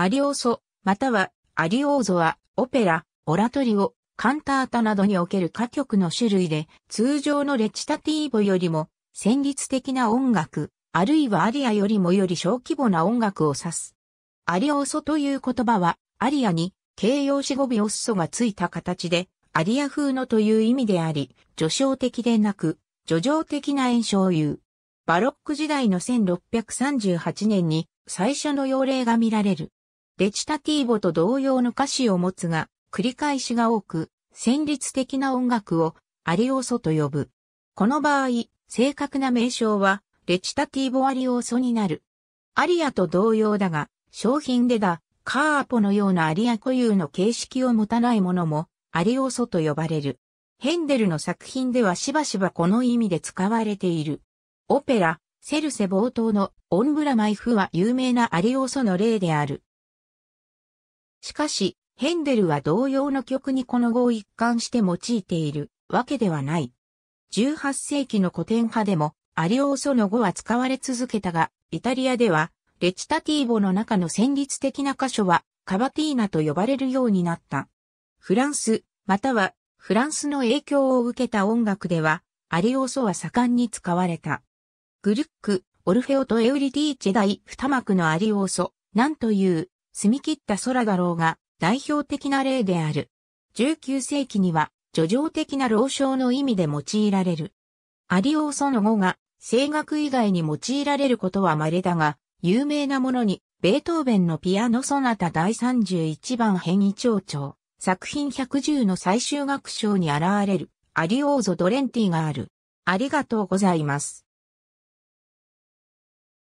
アリオーソ、またはアリオーゾは、オペラ、オラトリオ、カンタータなどにおける歌曲の種類で、通常のレチタティーボよりも、旋律的な音楽、あるいはアリアよりもより小規模な音楽を指す。アリオーソという言葉は、アリアに形容詞語尾オッソがついた形で、アリア風のという意味であり、序章的でなく、叙情的な演唱を言う。バロック時代の1638年に最初の用例が見られる。レチタティーボと同様の歌詞を持つが、繰り返しが多く、旋律的な音楽をアリオソと呼ぶ。この場合、正確な名称は、レチタティーボアリオソになる。アリアと同様だが、商品でだ、カーポのようなアリア固有の形式を持たないものも、アリオソと呼ばれる。ヘンデルの作品ではしばしばこの意味で使われている。オペラ、セルセ冒頭のオンブラマイフは有名なアリオソの例である。しかし、ヘンデルは同様の曲にこの語を一貫して用いているわけではない。18世紀の古典派でも、アリオーソの語は使われ続けたが、イタリアでは、レチタティーボの中の旋律的な箇所は、カバティーナと呼ばれるようになった。フランス、または、フランスの影響を受けた音楽では、アリオーソは盛んに使われた。グルック、オルフェオとエウリディーチェ第二幕のアリオーソ、なんという澄み切った空画廊が代表的な例である。19世紀には、叙情的な老章の意味で用いられる。アリオーソの語が、声楽以外に用いられることは稀だが、有名なものに、ベートーベンのピアノソナタ第31番変異長調、作品110の最終楽章に現れる、アリオーゾ・ドレンティがある。ありがとうございます。